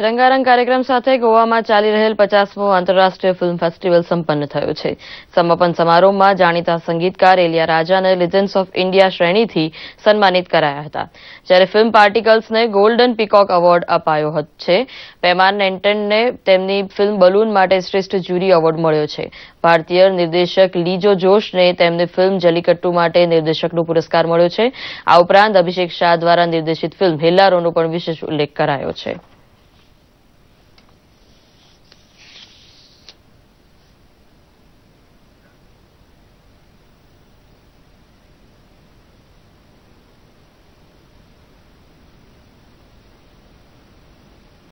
રંગારંગ કાર્યક્રમ સાથે ગોવામાં ચાલી રહેલ પચાસમો આંતરરાષ્ટ્રીય ફિલ્મ ફેસ્ટિવલ સંપન્ન થયો છે સમાપન સમારોહમાં જાણીતા સંગીતકાર એલિયા રાજાને લિજન્સ ઓફ ઇન્ડિયા શ્રેણીથી સન્માનિત કરાયા હતા જ્યારે ફિલ્મ પાર્ટિકલ્સને ગોલ્ડન પીકોક એવોર્ડ અપાયો છે પેમાન એન્ટનને તેમની ફિલ્મ બલૂન માટે શ્રેષ્ઠ જ્યુરી એવોર્ડ મળ્યો છે ભારતીય નિર્દેશક લીજો જોશને તેમની ફિલ્મ જલીકટ્ટુ માટે નિર્દેશકનો પુરસ્કાર મળ્યો છે આ ઉપરાંત અભિષેક શાહ દ્વારા નિર્દેશિત ફિલ્મ હેલ્લારોનો પણ વિશેષ ઉલ્લેખ કરાયો છે